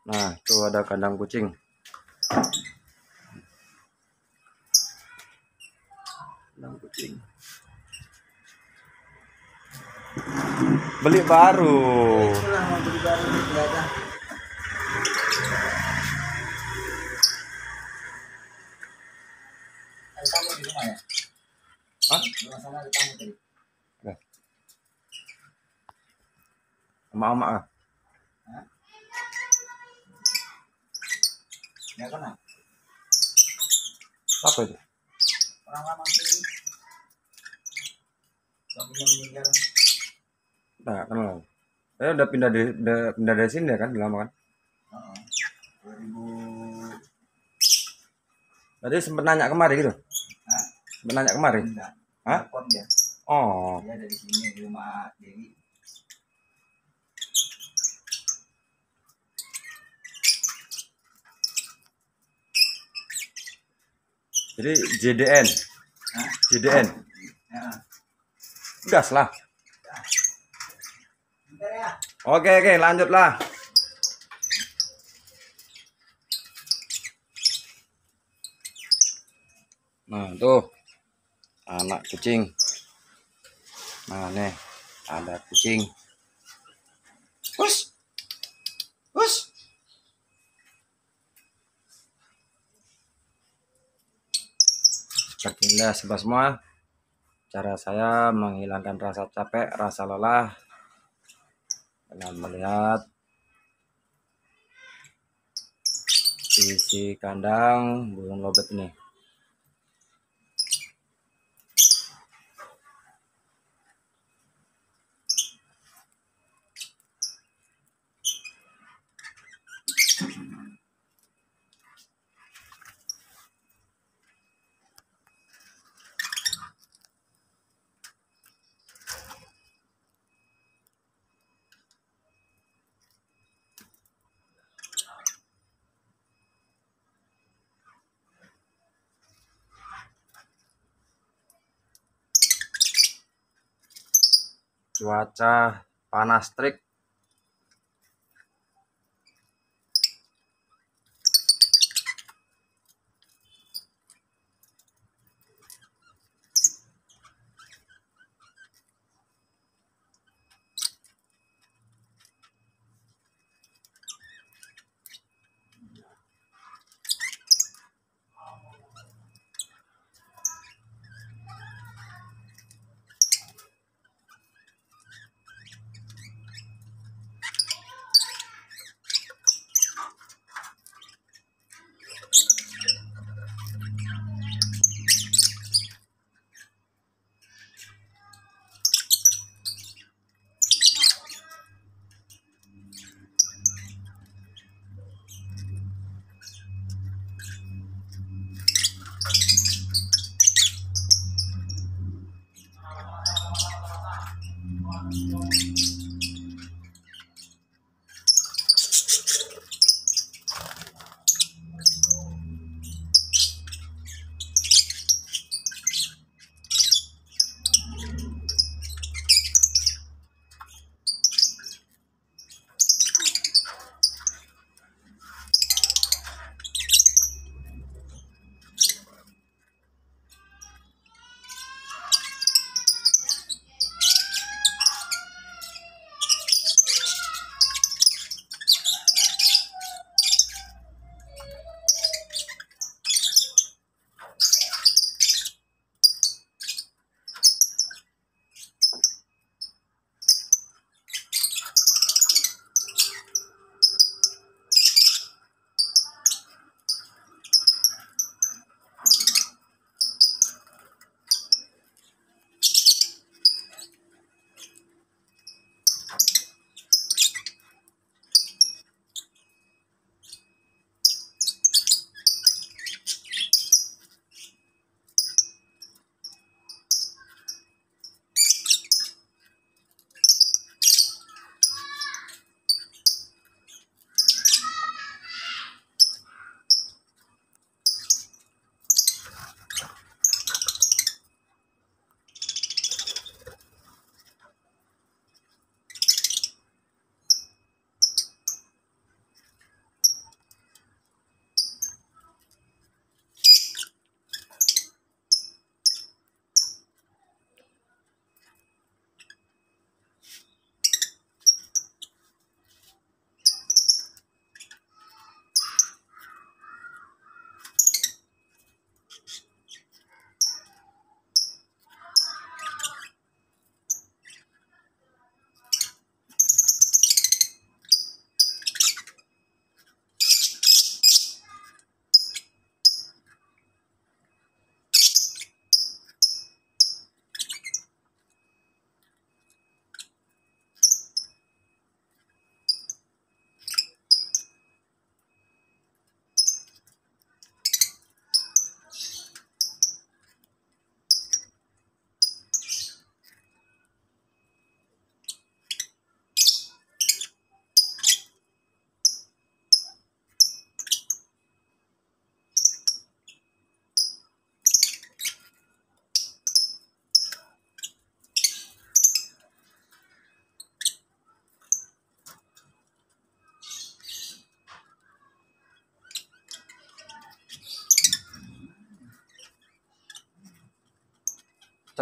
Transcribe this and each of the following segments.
Nah, itu ada kandang kucing. Kandang kucing. Beli baru. beli baru ada. di ya? Hah? Sama kamu tadi. Sama-sama ah. Ya Apa itu? Orang lama tapi yang meninggal. Nah, kenal. Eh udah pindah dari udah pindah dari sini ya kan lama kan? Heeh. Berarti sempat nanya kemari gitu? Sempat nanya kemari? Oh. Jadi JDN. JDN. Gas lah. Oke, oke, lanjutlah. Nah, tuh. Anak kucing. Nah, nih. Ada kucing. Us. Us. Alhamdulillah sebab semua, cara saya menghilangkan rasa capek, rasa lelah dengan melihat isi kandang burung lobet ini. cuaca panas terik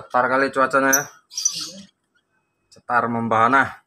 cetar kali cuacanya ya cetar membahana